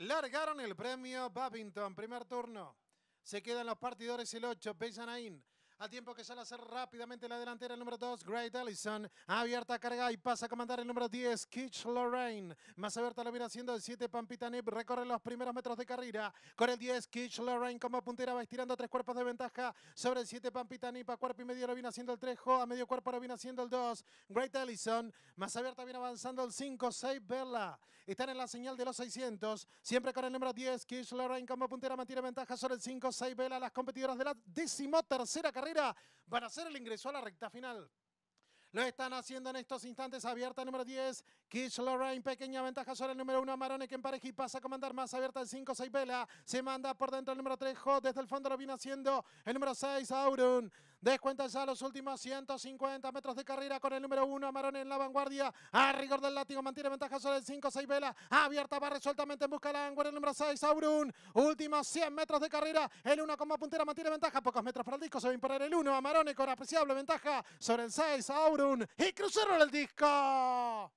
Largaron el premio Babington, primer turno. Se quedan los partidores el 8, Pesanaín. Al tiempo que sale a hacer rápidamente la delantera, el número 2, Great Allison. Abierta carga y pasa a comandar el número 10, Kitch Lorraine. Más abierta lo viene haciendo el 7, Pampita Nip. Recorre los primeros metros de carrera. Con el 10, Kitch Lorraine como puntera va estirando tres cuerpos de ventaja sobre el 7, Pampita Nip. A cuerpo y medio lo viene haciendo el 3, a medio cuerpo lo viene haciendo el 2, Great Allison. Más abierta viene avanzando el 5, 6, Vela. Están en la señal de los 600. Siempre con el número 10, Kitch Lorraine como puntera mantiene ventaja sobre el 5, 6, Bella. Las competidoras de la decimotercera carrera para van a el ingreso a la recta final. Lo están haciendo en estos instantes. Abierta el número 10. Kish Lorraine. Pequeña ventaja sobre el número 1. Marone que empareja y pasa a comandar más. Abierta el 5. 6 Vela. Se manda por dentro el número 3. Hot. Desde el fondo lo viene haciendo el número 6. Aurun. Descuenta ya los últimos 150 metros de carrera con el número 1. Marone en la vanguardia. A rigor del látigo. Mantiene ventaja sobre el 5. 6 Vela. Abierta va resueltamente en busca la vanguardia. El número 6. Aurun. Últimos 100 metros de carrera. El 1 como puntera mantiene ventaja. Pocos metros para el disco. Se va a imponer el 1. Marone apreciable ventaja sobre el 6, Aurun Y cruzaron el disco.